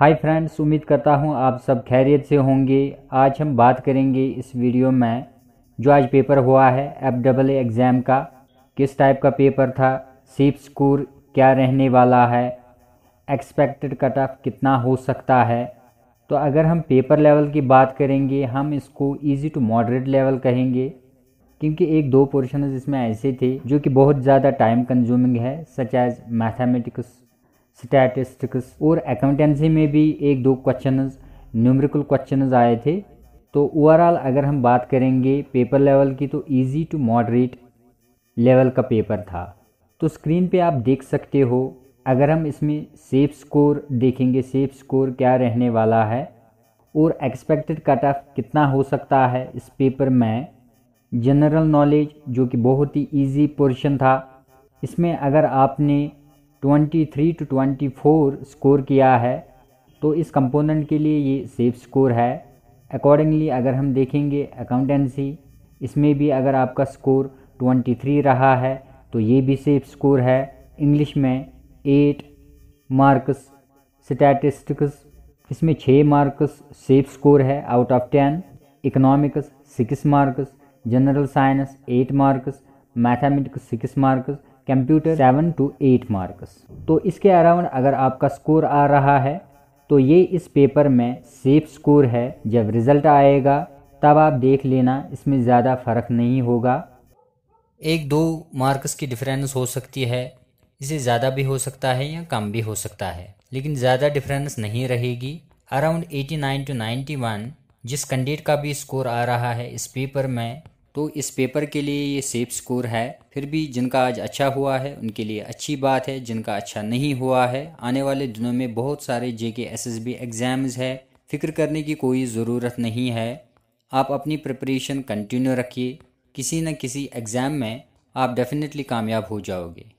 hi friends उम्मीद करता हूँ आप सब खैरियत से होंगे आज हम बात करेंगे इस वीडियो में जो आज पेपर हुआ है एफ डबल एग्ज़ाम का किस टाइप का पेपर था सीप स्कोर क्या रहने वाला है एक्सपेक्टेड कट ऑफ कितना हो सकता है तो अगर हम पेपर लेवल की बात करेंगे हम इसको इजी टू मॉडरेट लेवल कहेंगे क्योंकि एक दो पोर्शन इसमें ऐसे थे जो कि बहुत ज़्यादा टाइम कंज्यूमिंग है सच एज मैथमेटिक्स स्टैटिस्टिक्स और अकाउंटेंसी में भी एक दो क्वेश्चन न्यूमरिकल क्वेश्चन आए थे तो ओवरऑल अगर हम बात करेंगे पेपर लेवल की तो ईजी टू मॉडरेट लेवल का पेपर था तो स्क्रीन पे आप देख सकते हो अगर हम इसमें सेफ स्कोर देखेंगे सेफ स्कोर क्या रहने वाला है और एक्सपेक्टेड कट ऑफ कितना हो सकता है इस पेपर में जनरल नॉलेज जो कि बहुत ही इजी पोर्शन था इसमें अगर आपने 23 टू 24 स्कोर किया है तो इस कंपोनेंट के लिए ये सेफ स्कोर है अकॉर्डिंगली अगर हम देखेंगे अकाउंटेंसी इसमें भी अगर आपका स्कोर 23 रहा है तो ये भी सेफ स्कोर है इंग्लिश में एट मार्क्स स्टैटिस्टिक्स इसमें छः मार्क्स सेफ स्कोर है out of ten economics six marks general science eight marks mathematics six marks computer seven to eight marks तो इसके अराउंड अगर आपका स्कोर आ रहा है तो ये इस पेपर में सेफ स्कोर है जब रिज़ल्ट आएगा तब आप देख लेना इसमें ज़्यादा फ़र्क नहीं होगा एक दो मार्क्स की डिफरेंस हो सकती है इसे ज़्यादा भी हो सकता है या कम भी हो सकता है लेकिन ज़्यादा डिफरेंस नहीं रहेगी अराउंड 89 टू 91 जिस कैंडिडेट का भी स्कोर आ रहा है इस पेपर में तो इस पेपर के लिए ये सेफ स्कोर है फिर भी जिनका आज अच्छा हुआ है उनके लिए अच्छी बात है जिनका अच्छा नहीं हुआ है आने वाले दिनों में बहुत सारे जे के एस एस बी एग्ज़ाम्स है फिक्र करने की कोई ज़रूरत नहीं है आप अपनी प्रिपरेशन कंटिन्यू रखिए किसी न किसी एग्ज़ाम में आप डेफिनेटली कामयाब हो जाओगे